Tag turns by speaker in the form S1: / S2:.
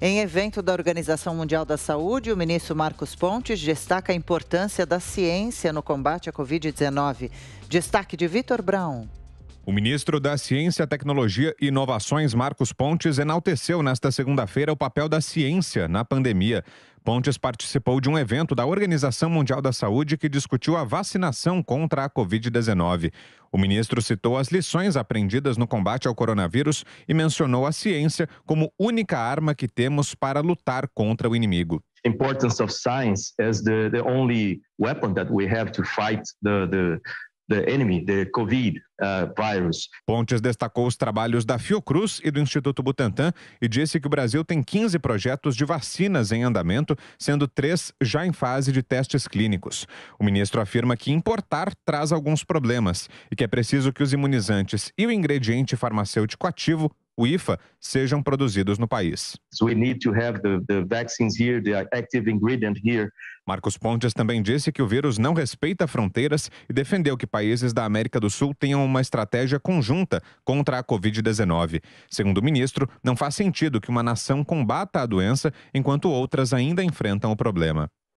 S1: Em evento da Organização Mundial da Saúde, o ministro Marcos Pontes destaca a importância da ciência no combate à Covid-19. Destaque de Vitor Brown.
S2: O ministro da Ciência, Tecnologia e Inovações, Marcos Pontes, enalteceu nesta segunda-feira o papel da ciência na pandemia. Pontes participou de um evento da Organização Mundial da Saúde que discutiu a vacinação contra a Covid-19. O ministro citou as lições aprendidas no combate ao coronavírus e mencionou a ciência como única arma que temos para lutar contra o inimigo. importance of science as the, the only weapon that we have to fight the, the the enemy, the COVID uh, virus. Pontes destacou os trabalhos da Fiocruz e do Instituto Butantan e disse que o Brasil tem 15 projetos de vacinas em andamento, sendo três já em fase de testes clínicos. O ministro afirma que importar traz alguns problemas e que é preciso que os imunizantes e o ingrediente farmacêutico ativo o IFA, sejam produzidos no país. Marcos Pontes também disse que o vírus não respeita fronteiras e defendeu que países da América do Sul tenham uma estratégia conjunta contra a Covid-19. Segundo o ministro, não faz sentido que uma nação combata a doença enquanto outras ainda enfrentam o problema.